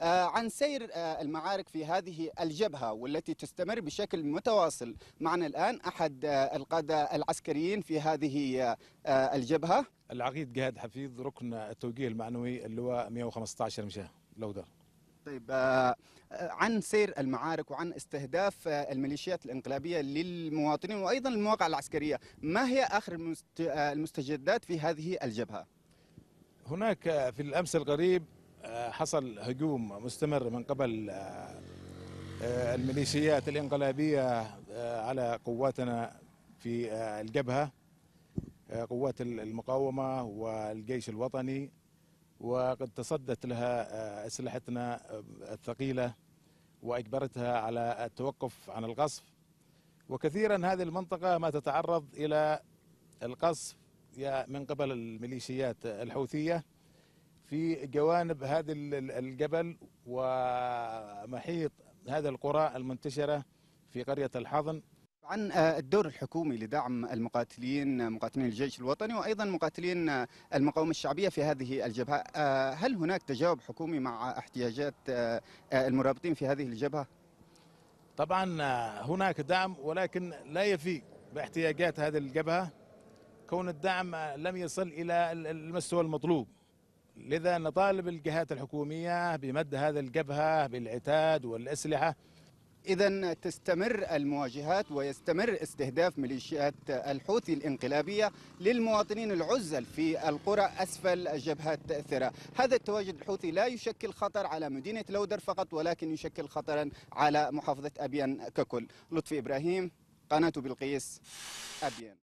آه، عن سير آه، المعارك في هذه الجبهة والتي تستمر بشكل متواصل معنا الآن أحد آه، القادة العسكريين في هذه الجبهة العقيد جهاد حفيظ ركن التوجيه المعنوي اللواء 115 مشاه دار طيب عن سير المعارك وعن استهداف الميليشيات الانقلابيه للمواطنين وايضا المواقع العسكريه، ما هي اخر المستجدات في هذه الجبهه؟ هناك في الامس القريب آه، حصل هجوم مستمر من قبل آه، آه، الميليشيات الانقلابية على قواتنا في الجبهة قوات المقاومة والجيش الوطني وقد تصدت لها أسلحتنا الثقيلة وأجبرتها على التوقف عن القصف وكثيرا هذه المنطقة ما تتعرض إلى القصف من قبل الميليشيات الحوثية في جوانب هذا الجبل ومحيط هذا القرى المنتشرة في قرية الحضن عن آه، الدور الحكومي لدعم المقاتلين مقاتلين الجيش الوطني وايضا مقاتلين آه، المقاومه الشعبيه في هذه الجبهه، آه، هل هناك تجاوب حكومي مع احتياجات المرابطين في هذه الجبهه؟ طبعا هناك دعم ولكن لا يفي باحتياجات هذه الجبهه كون الدعم لم يصل الى المستوى المطلوب. لذا نطالب الجهات الحكومية بمد هذا الجبهة بالعتاد والأسلحة إذا تستمر المواجهات ويستمر استهداف ميليشيات الحوثي الانقلابية للمواطنين العزل في القرى أسفل جبهة ثرى هذا التواجد الحوثي لا يشكل خطر على مدينة لودر فقط ولكن يشكل خطرا على محافظة أبيان ككل لطفي إبراهيم قناة بلقيس أبيان